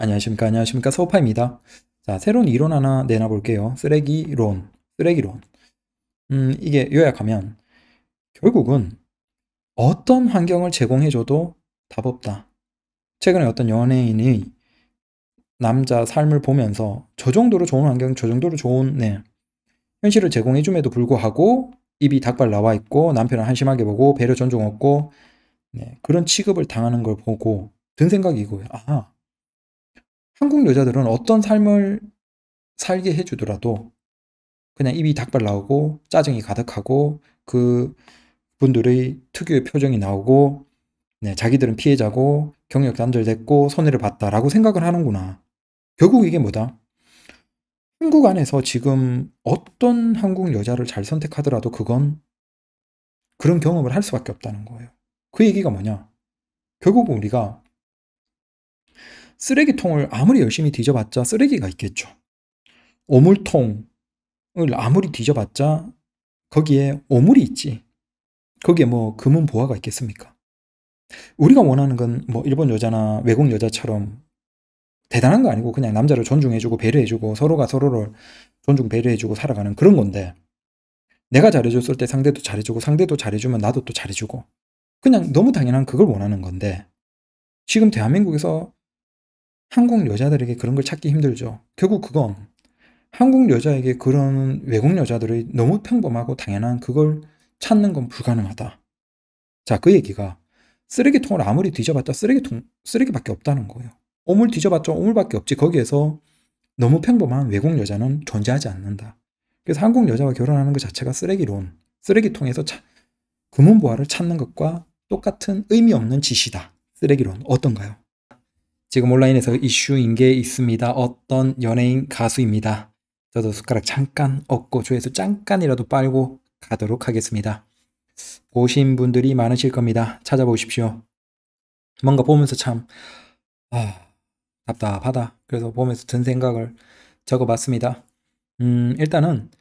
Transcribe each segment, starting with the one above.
안녕하십니까 안녕하십니까 서우파입니다 자 새로운 이론 하나 내놔볼게요 쓰레기론 쓰레기론 음 이게 요약하면 결국은 어떤 환경을 제공해줘도 답 없다 최근에 어떤 연예인이 남자 삶을 보면서 저 정도로 좋은 환경 저 정도로 좋은 네 현실을 제공해줌에도 불구하고 입이 닭발 나와 있고 남편을 한심하게 보고 배려 존중 없고 네, 그런 취급을 당하는 걸 보고 든 생각이고요 아하 한국 여자들은 어떤 삶을 살게 해주더라도 그냥 입이 닭발 나오고 짜증이 가득하고 그 분들의 특유의 표정이 나오고 네, 자기들은 피해자고 경력 단절됐고 손해를 봤다라고 생각을 하는구나. 결국 이게 뭐다? 한국 안에서 지금 어떤 한국 여자를 잘 선택하더라도 그건 그런 경험을 할 수밖에 없다는 거예요. 그 얘기가 뭐냐? 결국 우리가 쓰레기통을 아무리 열심히 뒤져봤자 쓰레기가 있겠죠. 오물통을 아무리 뒤져봤자 거기에 오물이 있지. 거기에 뭐 금은 보화가 있겠습니까? 우리가 원하는 건 뭐 일본 여자나 외국 여자처럼 대단한 거 아니고 그냥 남자를 존중해주고 배려해주고 서로가 서로를 존중 배려해주고 살아가는 그런 건데 내가 잘해줬을 때 상대도 잘해주고 상대도 잘해주면 나도 또 잘해주고 그냥 너무 당연한 그걸 원하는 건데 지금 대한민국에서 한국 여자들에게 그런 걸 찾기 힘들죠. 결국 그건 한국 여자에게 그런 외국 여자들이 너무 평범하고 당연한 그걸 찾는 건 불가능하다. 자, 그 얘기가 쓰레기통을 아무리 뒤져봤자 쓰레기통, 쓰레기밖에 없다는 거예요. 오물 뒤져봤자 오물밖에 없지. 거기에서 너무 평범한 외국 여자는 존재하지 않는다. 그래서 한국 여자와 결혼하는 것 자체가 쓰레기론, 쓰레기통에서 차, 금은보화를 찾는 것과 똑같은 의미 없는 짓이다. 쓰레기론 어떤가요? 지금 온라인에서 이슈인 게 있습니다. 어떤 연예인 가수입니다. 저도 숟가락 잠깐 얻고 조회수 잠깐이라도 빨고 가도록 하겠습니다. 보신 분들이 많으실 겁니다. 찾아보십시오. 뭔가 보면서 참 아, 답답하다. 그래서 보면서 든 생각을 적어봤습니다. 음, 일단은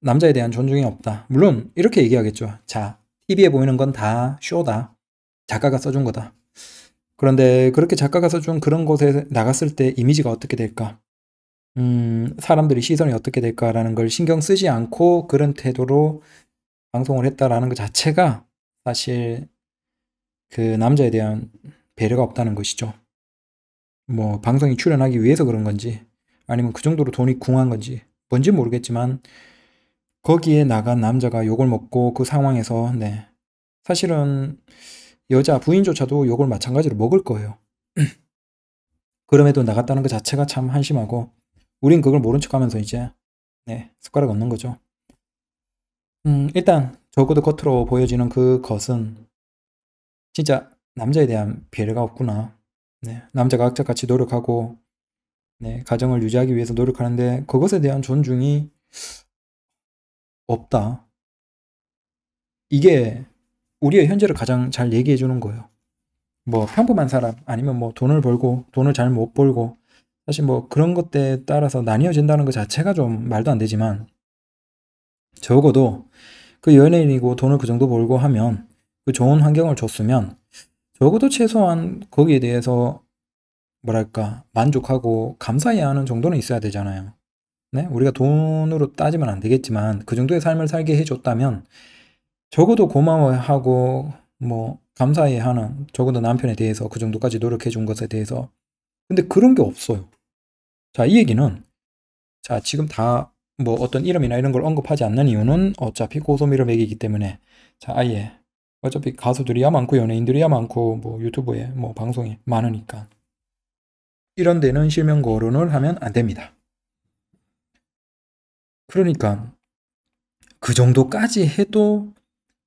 남자에 대한 존중이 없다. 물론 이렇게 얘기하겠죠. 자, TV에 보이는 건 다 쇼다. 작가가 써준 거다. 그런데 그렇게 작가가 서준 그런 곳에 나갔을 때 이미지가 어떻게 될까? 음, 사람들이 시선이 어떻게 될까라는 걸 신경 쓰지 않고 그런 태도로 방송을 했다라는 것 자체가 사실 그 남자에 대한 배려가 없다는 것이죠. 뭐 방송이 출연하기 위해서 그런 건지 아니면 그 정도로 돈이 궁한 건지 뭔지 모르겠지만 거기에 나간 남자가 욕을 먹고 그 상황에서 네 사실은 여자 부인조차도 욕을 마찬가지로 먹을 거예요. 그럼에도 나갔다는 것 자체가 참 한심하고 우린 그걸 모른 척하면서 이제 네, 숟가락 없는 거죠. 음, 일단 적어도 겉으로 보여지는 그 것은 진짜 남자에 대한 배려가 없구나. 네, 남자가 악착같이 노력하고 네, 가정을 유지하기 위해서 노력하는데 그것에 대한 존중이 없다. 이게 우리의 현재를 가장 잘 얘기해 주는 거예요. 뭐 평범한 사람 아니면 뭐 돈을 벌고 돈을 잘 못 벌고 사실 뭐 그런 것에 들 따라서 나뉘어진다는 것 자체가 좀 말도 안 되지만 적어도 그 연예인이고 돈을 그 정도 벌고 하면 그 좋은 환경을 줬으면 적어도 최소한 거기에 대해서 뭐랄까 만족하고 감사해야 하는 정도는 있어야 되잖아요. 네? 우리가 돈으로 따지면 안 되겠지만 그 정도의 삶을 살게 해줬다면 적어도 고마워하고 뭐 감사해하는 적어도 남편에 대해서 그 정도까지 노력해 준 것에 대해서 근데 그런 게 없어요. 자, 이 얘기는 자, 지금 다 뭐 어떤 이름이나 이런 걸 언급하지 않는 이유는 어차피 고소미를 매기기 때문에 자, 아예 어차피 가수들이야 많고 연예인들이야 많고 뭐 유튜브에 뭐방송이 많으니까 이런 데는 실명 거론을 하면 안 됩니다. 그러니까 그 정도까지 해도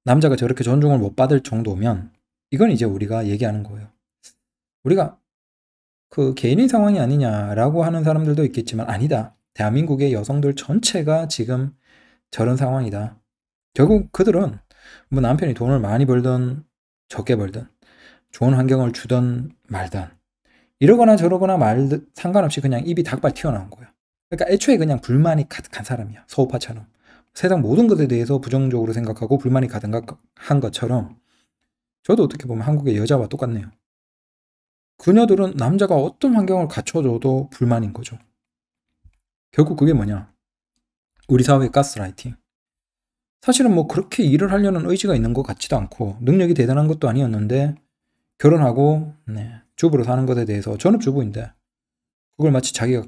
남자가 저렇게 존중을 못 받을 정도면 이건 이제 우리가 얘기하는 거예요. 우리가 그 개인의 상황이 아니냐라고 하는 사람들도 있겠지만 아니다. 대한민국의 여성들 전체가 지금 저런 상황이다. 결국 그들은 뭐 남편이 돈을 많이 벌든 적게 벌든 좋은 환경을 주든 말든 이러거나 저러거나 말든 상관없이 그냥 입이 닭발 튀어나온 거야. 그러니까 애초에 그냥 불만이 가득한 사람이야. 소파처럼 세상 모든 것에 대해서 부정적으로 생각하고 불만이 가득한 것처럼 저도 어떻게 보면 한국의 여자와 똑같네요. 그녀들은 남자가 어떤 환경을 갖춰줘도 불만인 거죠. 결국 그게 뭐냐? 우리 사회의 가스라이팅. 사실은 뭐 그렇게 일을 하려는 의지가 있는 것 같지도 않고 능력이 대단한 것도 아니었는데 결혼하고 네, 주부로 사는 것에 대해서 전업주부인데 그걸 마치 자기가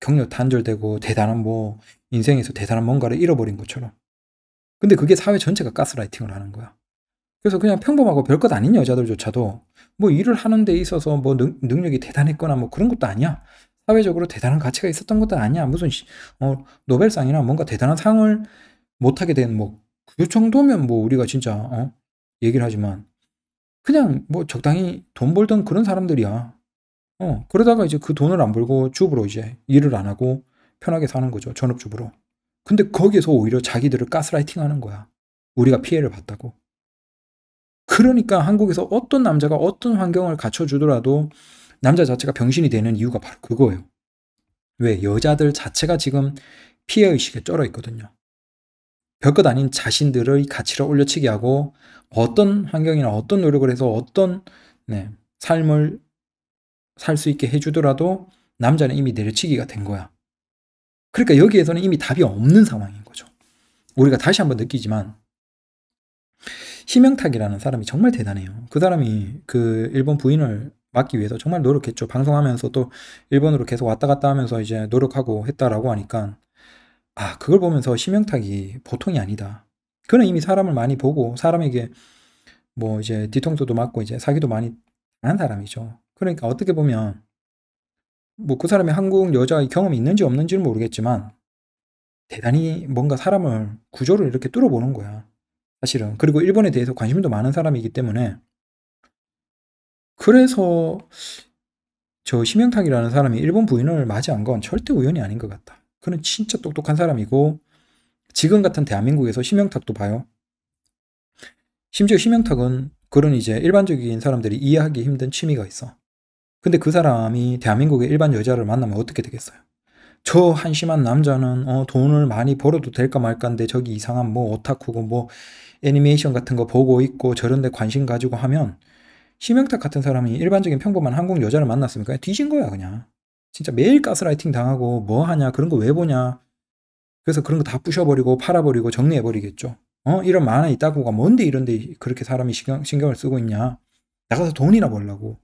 경력 단절되고 대단한 뭐 인생에서 대단한 뭔가를 잃어버린 것처럼. 근데 그게 사회 전체가 가스라이팅을 하는 거야. 그래서 그냥 평범하고 별것 아닌 여자들조차도 뭐 일을 하는 데 있어서 뭐 능, 력이 대단했거나 뭐 그런 것도 아니야. 사회적으로 대단한 가치가 있었던 것도 아니야. 무슨 어, 노벨상이나 뭔가 대단한 상을 못하게 된 뭐 그 정도면 뭐 우리가 진짜 어? 얘기를 하지만 그냥 뭐 적당히 돈 벌던 그런 사람들이야. 어, 그러다가 이제 그 돈을 안 벌고 주부로 이제 일을 안 하고 편하게 사는 거죠. 전업주부로. 근데 거기에서 오히려 자기들을 가스라이팅 하는 거야. 우리가 피해를 봤다고. 그러니까 한국에서 어떤 남자가 어떤 환경을 갖춰주더라도 남자 자체가 병신이 되는 이유가 바로 그거예요. 왜? 여자들 자체가 지금 피해의식에 쩔어 있거든요. 별 것 아닌 자신들의 가치를 올려치기 하고 어떤 환경이나 어떤 노력을 해서 어떤 네, 삶을 살수 있게 해주더라도 남자는 이미 내려치기가 된 거야. 그러니까 여기에서는 이미 답이 없는 상황인 거죠. 우리가 다시 한번 느끼지만 심영탁이라는 사람이 정말 대단해요. 그 사람이 그 일본 부인을 막기 위해서 정말 노력했죠. 방송하면서 또 일본으로 계속 왔다 갔다 하면서 이제 노력하고 했다라고 하니까 아 그걸 보면서 심영탁이 보통이 아니다. 그는 이미 사람을 많이 보고 사람에게 뭐 이제 뒤통수도 맞고 이제 사기도 많이 한 사람이죠. 그러니까 어떻게 보면 뭐 그사람이 한국 여자의 경험이 있는지 없는지는 모르겠지만 대단히 뭔가 사람을 구조를 이렇게 뚫어보는 거야. 사실은 그리고 일본에 대해서 관심도 많은 사람이기 때문에 그래서 저 심영탁이라는 사람이 일본 부인을 맞이한 건 절대 우연이 아닌 것 같다. 그는 진짜 똑똑한 사람이고 지금 같은 대한민국에서 심영탁도 봐요. 심지어 심영탁은 그런 이제 일반적인 사람들이 이해하기 힘든 취미가 있어. 근데 그 사람이 대한민국의 일반 여자를 만나면 어떻게 되겠어요? 저 한심한 남자는 어, 돈을 많이 벌어도 될까 말까인데 저기 이상한 뭐 오타쿠고 뭐 애니메이션 같은 거 보고 있고 저런데 관심 가지고 하면 심영탁 같은 사람이 일반적인 평범한 한국 여자를 만났습니까 뒤진 거야 그냥 진짜 매일 가스라이팅 당하고 뭐 하냐 그런 거 왜 보냐 그래서 그런 거 다 부셔버리고 팔아버리고 정리해버리겠죠 어 이런 만화 있다고가 뭔데 이런데 그렇게 사람이 신경, 신경을 쓰고 있냐 나가서 돈이나 벌라고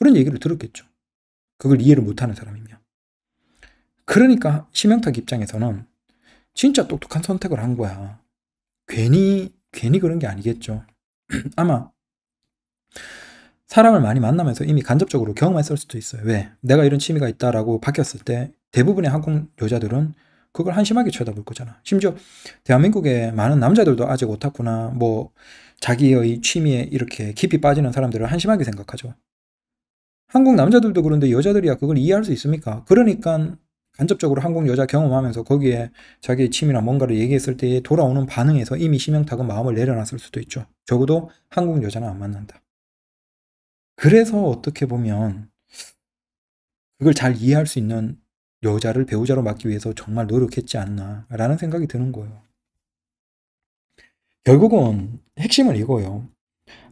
그런 얘기를 들었겠죠. 그걸 이해를 못하는 사람이면. 그러니까 심영탁 입장에서는 진짜 똑똑한 선택을 한 거야. 괜히, 괜히 그런 게 아니겠죠. 아마 사람을 많이 만나면서 이미 간접적으로 경험했을 수도 있어요. 왜? 내가 이런 취미가 있다라고 바뀌었을 때 대부분의 한국 여자들은 그걸 한심하게 쳐다볼 거잖아. 심지어 대한민국의 많은 남자들도 아직 못했구나뭐 자기의 취미에 이렇게 깊이 빠지는 사람들을 한심하게 생각하죠. 한국 남자들도 그런데 여자들이야 그걸 이해할 수 있습니까? 그러니까 간접적으로 한국 여자 경험하면서 거기에 자기의 취미나 뭔가를 얘기했을 때에 돌아오는 반응에서 이미 심형탁은 마음을 내려놨을 수도 있죠. 적어도 한국 여자는 안 만난다. 그래서 어떻게 보면 그걸 잘 이해할 수 있는 여자를 배우자로 맡기 위해서 정말 노력했지 않나라는 생각이 드는 거예요. 결국은 핵심은 이거예요.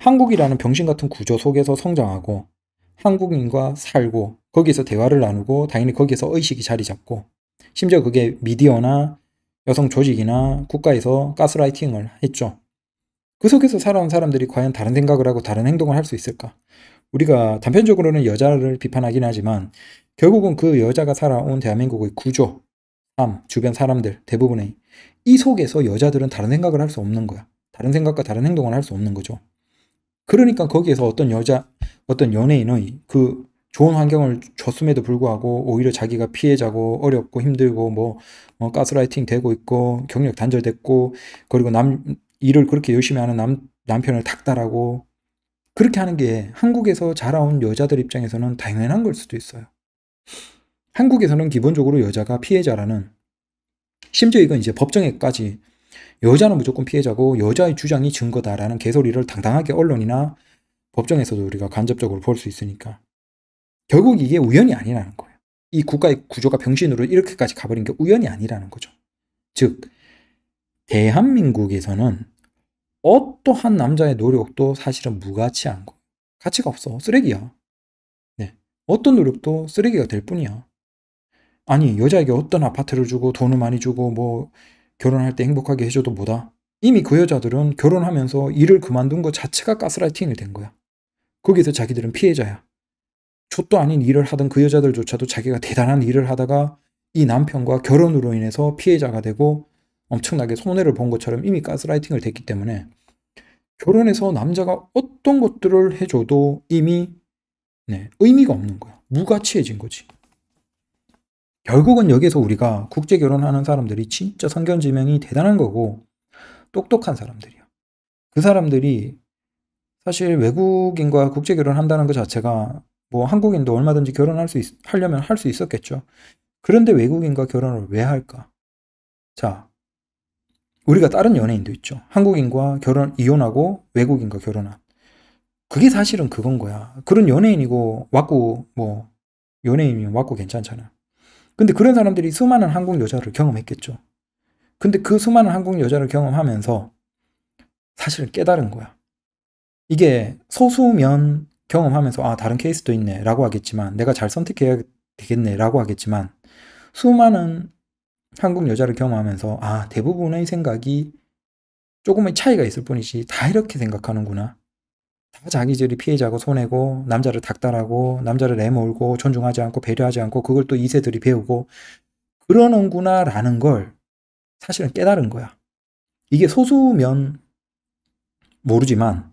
한국이라는 병신 같은 구조 속에서 성장하고 한국인과 살고 거기에서 대화를 나누고 당연히 거기에서 의식이 자리 잡고 심지어 그게 미디어나 여성 조직이나 국가에서 가스라이팅을 했죠. 그 속에서 살아온 사람들이 과연 다른 생각을 하고 다른 행동을 할 수 있을까? 우리가 단편적으로는 여자를 비판하긴 하지만 결국은 그 여자가 살아온 대한민국의 구조, 삶, 주변 사람들 대부분의 이 속에서 여자들은 다른 생각을 할 수 없는 거야. 다른 생각과 다른 행동을 할 수 없는 거죠. 그러니까 거기에서 어떤 여자 어떤 연예인의 그 좋은 환경을 줬음에도 불구하고 오히려 자기가 피해자고 어렵고 힘들고 뭐, 뭐 가스라이팅 되고 있고 경력 단절됐고 그리고 남 일을 그렇게 열심히 하는 남, 남편을 탁달하고 그렇게 하는 게 한국에서 자라온 여자들 입장에서는 당연한 걸 수도 있어요. 한국에서는 기본적으로 여자가 피해자라는 심지어 이건 이제 법정에까지 여자는 무조건 피해자고 여자의 주장이 증거다라는 개소리를 당당하게 언론이나 법정에서도 우리가 간접적으로 볼 수 있으니까 결국 이게 우연이 아니라는 거예요. 이 국가의 구조가 병신으로 이렇게까지 가버린 게 우연이 아니라는 거죠. 즉 대한민국에서는 어떠한 남자의 노력도 사실은 무가치한 거. 가치가 없어. 쓰레기야. 네. 어떤 노력도 쓰레기가 될 뿐이야. 아니, 여자에게 어떤 아파트를 주고 돈을 많이 주고 뭐 결혼할 때 행복하게 해줘도 뭐다. 이미 그 여자들은 결혼하면서 일을 그만둔 것 자체가 가스라이팅이 된 거야. 거기서 자기들은 피해자야. 족도 아닌 일을 하던 그 여자들조차도 자기가 대단한 일을 하다가 이 남편과 결혼으로 인해서 피해자가 되고 엄청나게 손해를 본 것처럼 이미 가스라이팅을 됐기 때문에 결혼해서 남자가 어떤 것들을 해줘도 이미 네, 의미가 없는 거야. 무가치해진 거지. 결국은 여기서 우리가 국제 결혼하는 사람들이 진짜 성견지명이 대단한 거고 똑똑한 사람들이야. 그 사람들이 사실 외국인과 국제 결혼한다는 것 자체가 뭐 한국인도 얼마든지 결혼할 수 있, 하려면 할 수 있었겠죠. 그런데 외국인과 결혼을 왜 할까? 자, 우리가 다른 연예인도 있죠. 한국인과 결혼 이혼하고 외국인과 결혼한. 그게 사실은 그건 거야. 그런 연예인이고 왔고 뭐 연예인이면 왔고 괜찮잖아. 근데 그런 사람들이 수많은 한국 여자를 경험했겠죠. 근데 그 수많은 한국 여자를 경험하면서 사실은 깨달은 거야. 이게 소수면 경험하면서 아 다른 케이스도 있네 라고 하겠지만 내가 잘 선택해야 되겠네 라고 하겠지만 수많은 한국 여자를 경험하면서 아 대부분의 생각이 조금의 차이가 있을 뿐이지 다 이렇게 생각하는구나 다 자기들이 피해자고 손해고 남자를 닥달하고 남자를 내몰고 존중하지 않고 배려하지 않고 그걸 또이세들이 배우고 그러는구나 라는 걸 사실은 깨달은 거야 이게 소수면 모르지만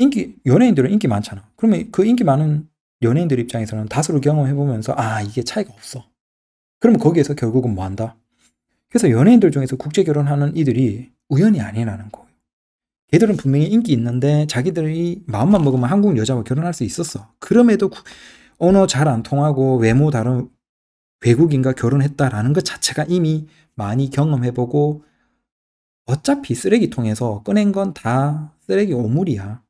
인기, 연예인들은 인기 많잖아. 그러면 그 인기 많은 연예인들 입장에서는 다수를 경험해보면서, 아, 이게 차이가 없어. 그러면 거기에서 결국은 뭐 한다? 그래서 연예인들 중에서 국제 결혼하는 이들이 우연이 아니라는 거예요. 걔들은 분명히 인기 있는데 자기들이 마음만 먹으면 한국 여자와 결혼할 수 있었어. 그럼에도 구, 언어 잘 안 통하고 외모 다른 외국인과 결혼했다라는 것 자체가 이미 많이 경험해보고 어차피 쓰레기통에서 꺼낸 건 다 쓰레기 오물이야.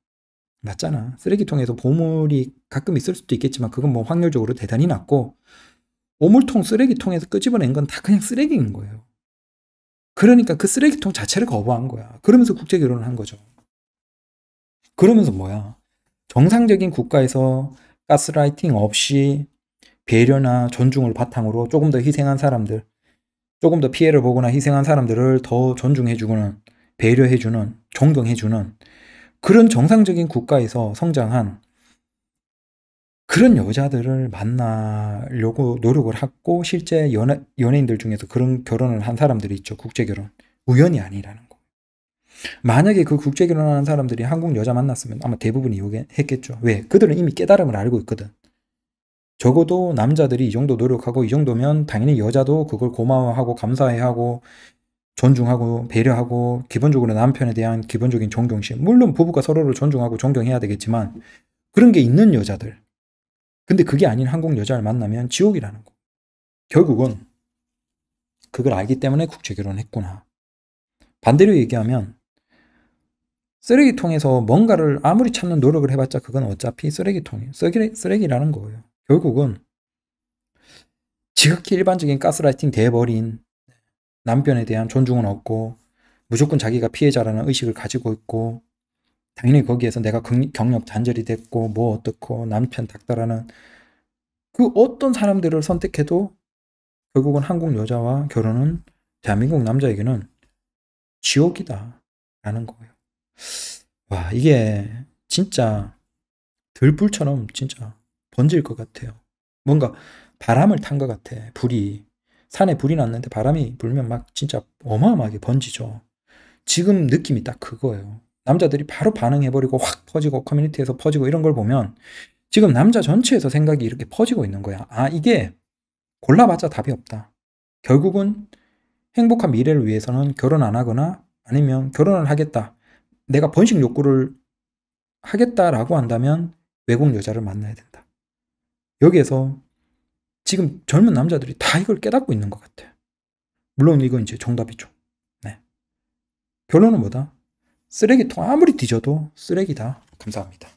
맞잖아. 쓰레기통에서 보물이 가끔 있을 수도 있겠지만 그건 뭐 확률적으로 대단히 낮고 보물통 쓰레기통에서 끄집어낸 건 다 그냥 쓰레기인 거예요. 그러니까 그 쓰레기통 자체를 거부한 거야. 그러면서 국제 결혼을 한 거죠. 그러면서 뭐야? 정상적인 국가에서 가스라이팅 없이 배려나 존중을 바탕으로 조금 더 희생한 사람들, 조금 더 피해를 보거나 희생한 사람들을 더 존중해주는, 고 배려해주는, 존경해주는 그런 정상적인 국가에서 성장한 그런 여자들을 만나려고 노력을 했고 실제 연애, 연예인들 중에서 그런 결혼을 한 사람들이 있죠. 국제결혼. 우연이 아니라는 거. 만약에 그 국제결혼하는 사람들이 한국 여자 만났으면 아마 대부분이 요게 했겠죠. 왜? 그들은 이미 깨달음을 알고 있거든. 적어도 남자들이 이 정도 노력하고 이 정도면 당연히 여자도 그걸 고마워하고 감사해하고 존중하고 배려하고 기본적으로 남편에 대한 기본적인 존경심 물론 부부가 서로를 존중하고 존경해야 되겠지만 그런 게 있는 여자들 근데 그게 아닌 한국 여자를 만나면 지옥이라는 거 결국은 그걸 알기 때문에 국제 결혼했구나 반대로 얘기하면 쓰레기통에서 뭔가를 아무리 찾는 노력을 해봤자 그건 어차피 쓰레기통이에요 쓰레기, 쓰레기라는 거예요 결국은 지극히 일반적인 가스라이팅 돼버린 남편에 대한 존중은 없고 무조건 자기가 피해자라는 의식을 가지고 있고 당연히 거기에서 내가 경력 단절이 됐고 뭐 어떻고 남편 닥달하는 그 어떤 사람들을 선택해도 결국은 한국 여자와 결혼은 대한민국 남자에게는 지옥이다 라는 거예요. 와 이게 진짜 들불처럼 진짜 번질 것 같아요. 뭔가 바람을 탄 것 같아. 불이 산에 불이 났는데 바람이 불면 막 진짜 어마어마하게 번지죠. 지금 느낌이 딱 그거예요. 남자들이 바로 반응해버리고 확 퍼지고 커뮤니티에서 퍼지고 이런 걸 보면 지금 남자 전체에서 생각이 이렇게 퍼지고 있는 거야. 아, 이게 골라봤자 답이 없다. 결국은 행복한 미래를 위해서는 결혼 안 하거나 아니면 결혼을 하겠다. 내가 번식 욕구를 하겠다라고 한다면 외국 여자를 만나야 된다. 여기에서 지금 젊은 남자들이 다 이걸 깨닫고 있는 것 같아. 물론 이건 이제 정답이죠. 네. 결론은 뭐다? 쓰레기통 아무리 뒤져도 쓰레기다. 감사합니다.